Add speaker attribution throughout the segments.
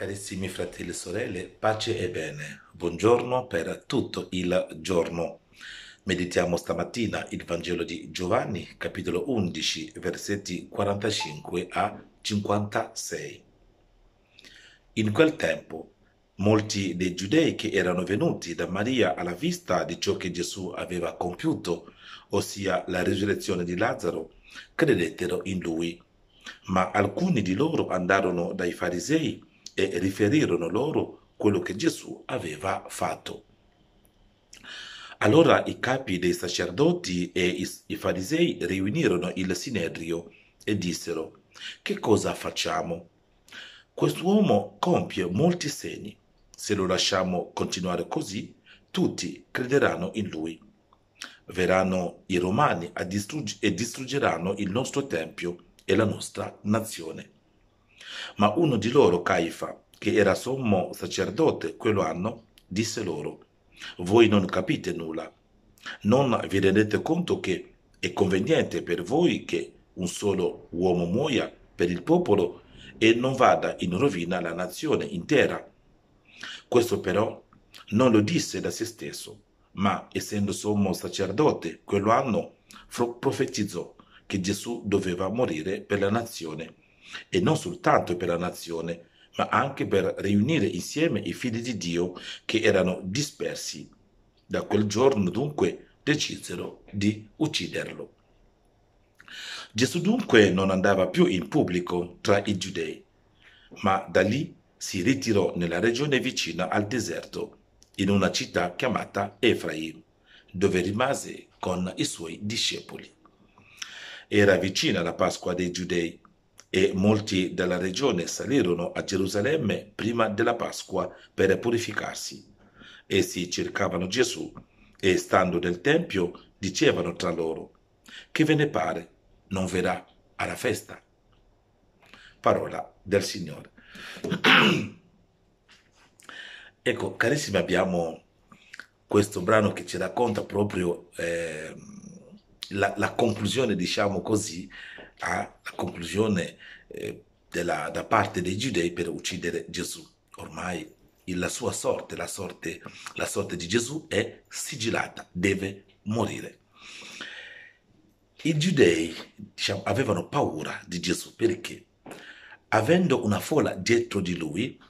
Speaker 1: Carissimi fratelli e sorelle, pace e bene. Buongiorno per tutto il giorno. Meditiamo stamattina il Vangelo di Giovanni, capitolo 11, versetti 45 a 56. In quel tempo, molti dei giudei che erano venuti da Maria alla vista di ciò che Gesù aveva compiuto, ossia la risurrezione di Lazzaro, credettero in lui. Ma alcuni di loro andarono dai farisei e riferirono loro quello che Gesù aveva fatto. Allora i capi dei sacerdoti e i farisei riunirono il sinedrio e dissero, che cosa facciamo? Quest'uomo compie molti segni. Se lo lasciamo continuare così, tutti crederanno in lui. Verranno i romani distrugg- e distruggeranno il nostro tempio e la nostra nazione. Ma uno di loro, Caifa, che era sommo sacerdote quell'anno, disse loro, voi non capite nulla, non vi rendete conto che è conveniente per voi che un solo uomo muoia per il popolo e non vada in rovina la nazione intera. Questo però non lo disse da se stesso, ma essendo sommo sacerdote, quell'anno profetizzò che Gesù doveva morire per la nazione e non soltanto per la nazione, ma anche per riunire insieme i figli di Dio che erano dispersi. Da quel giorno dunque decisero di ucciderlo. Gesù dunque non andava più in pubblico tra i giudei, ma da lì si ritirò nella regione vicina al deserto, in una città chiamata Efraim, dove rimase con i suoi discepoli. Era vicina la Pasqua dei giudei e molti della regione salirono a Gerusalemme prima della Pasqua per purificarsi. Essi cercavano Gesù e, stando nel Tempio, dicevano tra loro, che ve ne pare, non verrà alla festa. Parola del Signore. ecco, carissimi, abbiamo questo brano che ci racconta proprio eh, la, la conclusione, diciamo così, alla conclusione eh, della, da parte dei giudei per uccidere Gesù. Ormai la sua sorte la, sorte, la sorte di Gesù è sigillata, deve morire. I giudei diciamo, avevano paura di Gesù perché, avendo una folla dietro di lui,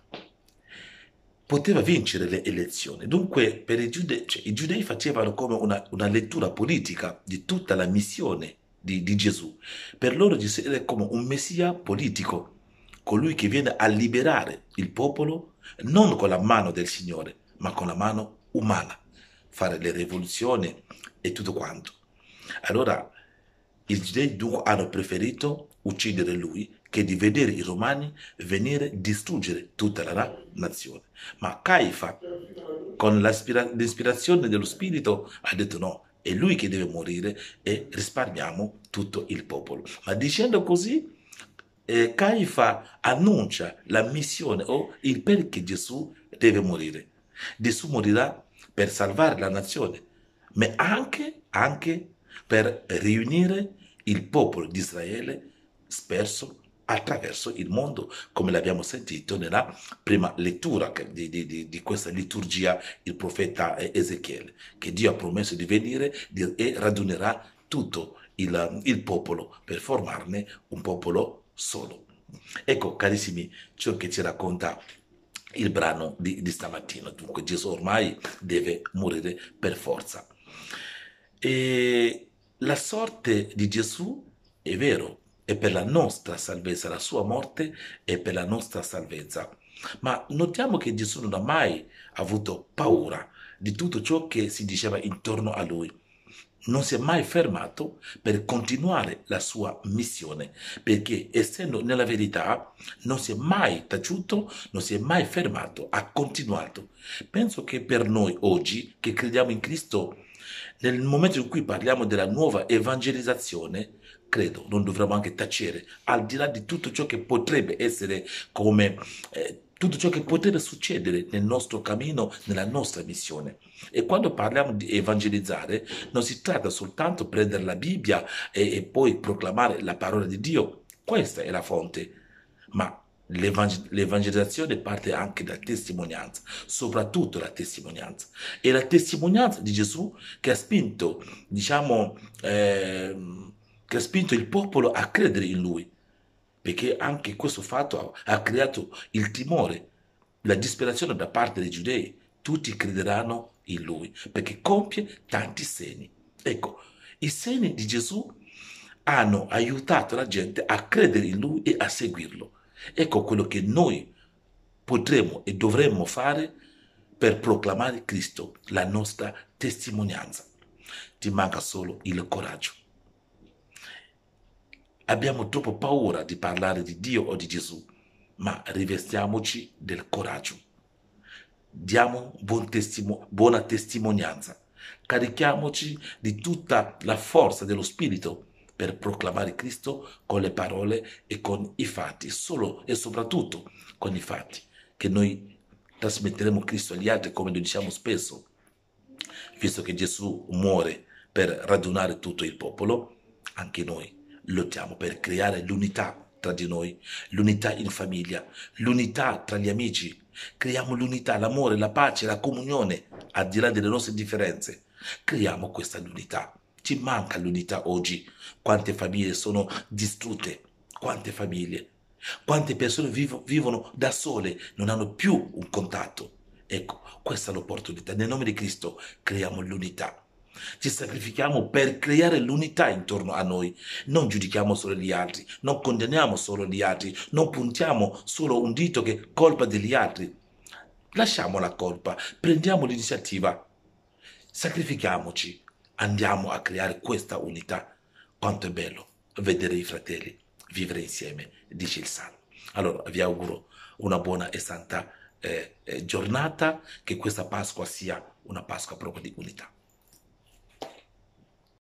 Speaker 1: poteva vincere le elezioni. Dunque i giudei, cioè, i giudei, facevano come una, una lettura politica di tutta la missione di, di Gesù. Per loro Gesù è come un messia politico, colui che viene a liberare il popolo non con la mano del Signore, ma con la mano umana, fare le rivoluzioni e tutto quanto. Allora i giudei dunque hanno preferito uccidere lui che di vedere i romani venire a distruggere tutta la nazione. Ma Caifa, con l'ispirazione dello spirito, ha detto no, è lui che deve morire e risparmiamo tutto il popolo. Ma dicendo così, eh, Caifa annuncia la missione o il perché Gesù deve morire. Gesù morirà per salvare la nazione, ma anche, anche per riunire il popolo di Israele sperso attraverso il mondo, come l'abbiamo sentito nella prima lettura di, di, di, questa liturgia, il profeta Ezechiele, che Dio ha promesso di venire e radunerà tutto il, il popolo per formarne un popolo solo. Ecco, carissimi, ciò che ci racconta il brano di, di stamattina. Dunque, Gesù ormai deve morire per forza. E la sorte di Gesù è vero, e per la nostra salvezza, la sua morte è per la nostra salvezza. Ma notiamo che Gesù non ha mai avuto paura di tutto ciò che si diceva intorno a lui. Non si è mai fermato per continuare la sua missione, perché essendo nella verità non si è mai taciuto, non si è mai fermato, ha continuato. Penso che per noi oggi che crediamo in Cristo, nel momento in cui parliamo della nuova evangelizzazione, credo non dovremmo anche tacere, al di là di tutto ciò che potrebbe essere come... Eh, tutto ciò che potrebbe succedere nel nostro cammino, nella nostra missione. E quando parliamo di evangelizzare, non si tratta soltanto di prendere la Bibbia e, e, poi proclamare la parola di Dio, questa è la fonte, ma l'evangel- l'evangelizzazione parte anche da testimonianza, soprattutto la testimonianza. E la testimonianza di Gesù che ha spinto, diciamo, eh, che ha spinto il popolo a credere in lui, perché anche questo fatto ha creato il timore, la disperazione da parte dei giudei. Tutti crederanno in lui, perché compie tanti segni. Ecco, i segni di Gesù hanno aiutato la gente a credere in lui e a seguirlo. Ecco quello che noi potremo e dovremmo fare per proclamare Cristo, la nostra testimonianza. Ti manca solo il coraggio. Abbiamo troppo paura di parlare di Dio o di Gesù, ma rivestiamoci del coraggio. Diamo buon testimo- buona testimonianza. Carichiamoci di tutta la forza dello Spirito per proclamare Cristo con le parole e con i fatti, solo e soprattutto con i fatti, che noi trasmetteremo Cristo agli altri, come lo diciamo spesso, visto che Gesù muore per radunare tutto il popolo, anche noi Lottiamo per creare l'unità tra di noi, l'unità in famiglia, l'unità tra gli amici. Creiamo l'unità, l'amore, la pace, la comunione, al di là delle nostre differenze. Creiamo questa unità. Ci manca l'unità oggi. Quante famiglie sono distrutte, quante famiglie, quante persone vivo, vivono da sole, non hanno più un contatto. Ecco, questa è l'opportunità. Nel nome di Cristo creiamo l'unità. Ci sacrifichiamo per creare l'unità intorno a noi. Non giudichiamo solo gli altri, non condanniamo solo gli altri, non puntiamo solo un dito che è colpa degli altri. Lasciamo la colpa, prendiamo l'iniziativa, sacrifichiamoci, andiamo a creare questa unità. Quanto è bello vedere i fratelli vivere insieme, dice il Salmo. Allora vi auguro una buona e santa eh, eh giornata, che questa Pasqua sia una Pasqua proprio di unità.